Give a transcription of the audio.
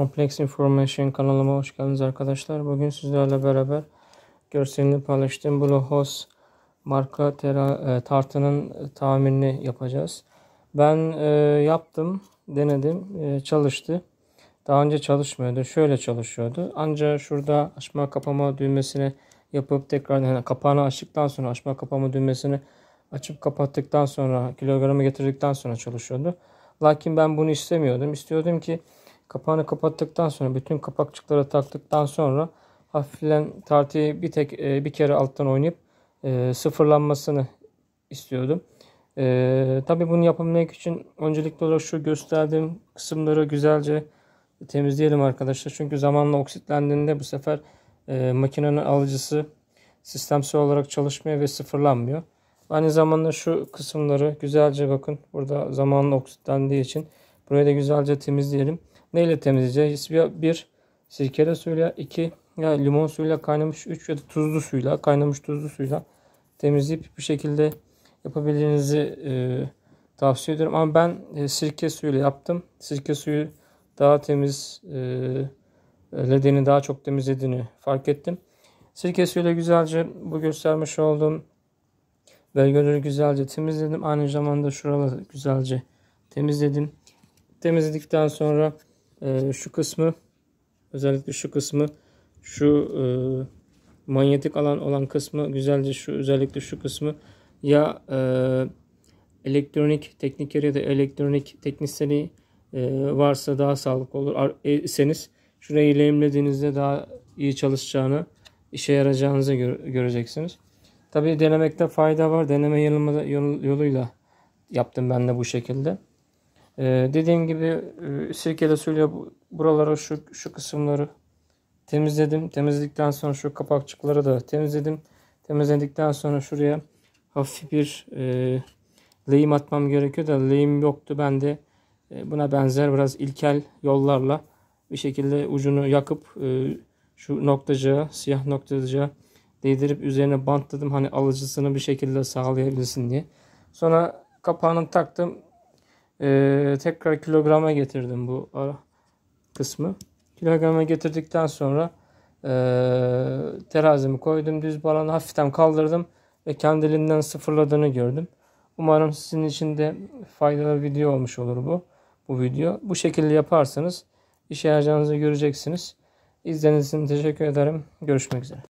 Complex Information kanalıma hoş geldiniz arkadaşlar. Bugün sizlerle beraber görselini paylaştığım Bluehost marka tera, e, tartının tamirini yapacağız. Ben e, yaptım, denedim, e, çalıştı. Daha önce çalışmıyordu. Şöyle çalışıyordu. Ancak şurada açma kapama düğmesini yapıp tekrar yani kapağını açtıktan sonra açma kapama düğmesini açıp kapattıktan sonra kilogramı getirdikten sonra çalışıyordu. Lakin ben bunu istemiyordum. İstiyordum ki Kapağını kapattıktan sonra bütün kapakçıkları taktıktan sonra hafiflen tartıyı bir tek e, bir kere alttan oynayıp e, sıfırlanmasını istiyordum. Ee, tabii bunu yapabilmek için öncelikli olarak şu gösterdiğim kısımları güzelce temizleyelim arkadaşlar. Çünkü zamanla oksitlendiğinde bu sefer e, makinenin alıcısı sistemsel olarak çalışmıyor ve sıfırlanmıyor. Aynı zamanda şu kısımları güzelce bakın. Burada zamanla oksitlendiği için Burayı da güzelce temizleyelim. Neyle temizleyeceğiz? Ya bir sirkeli suyla, iki ya limon suyuyla kaynamış, üç ya da tuzlu suyla kaynamış tuzlu suyla temizleyip bu şekilde yapabildiğinizi e, tavsiye ediyorum. Ama ben e, sirke suyuyla yaptım. Sirke suyu daha temiz e, ledeni daha çok temizlediğini fark ettim. Sirke suyuyla güzelce bu göstermiş olduğum bölgeleri güzelce temizledim. Aynı zamanda şuraları güzelce temizledim temizledikten sonra e, şu kısmı özellikle şu kısmı şu e, manyetik alan olan kısmı güzelce şu özellikle şu kısmı ya e, elektronik tekniker ya da elektronik teknisyeni e, varsa daha sağlıklı olur. E, iseniz şurayı lehimlediğinizde daha iyi çalışacağını, işe yarayacağınızı gör, göreceksiniz. Tabi denemekte fayda var. Deneme yanılma yoluyla yaptım ben de bu şekilde. Ee, dediğim gibi e, sirkeyle suyla buralara şu, şu kısımları temizledim. Temizledikten sonra şu kapakçıkları da temizledim. Temizledikten sonra şuraya hafif bir e, lehim atmam gerekiyor da lehim yoktu. Ben de e, buna benzer biraz ilkel yollarla bir şekilde ucunu yakıp e, şu noktacığa, siyah noktacığa değdirip üzerine bantladım. Hani alıcısını bir şekilde sağlayabilsin diye. Sonra kapağını taktım e, tekrar kilograma getirdim bu ara kısmı. Kilograma getirdikten sonra e, terazimi koydum düz balana hafiften kaldırdım ve kendiliğinden sıfırladığını gördüm. Umarım sizin için de faydalı video olmuş olur bu. Bu video. Bu şekilde yaparsanız işe yarayacağınızı göreceksiniz. İzlediğiniz için teşekkür ederim. Görüşmek üzere.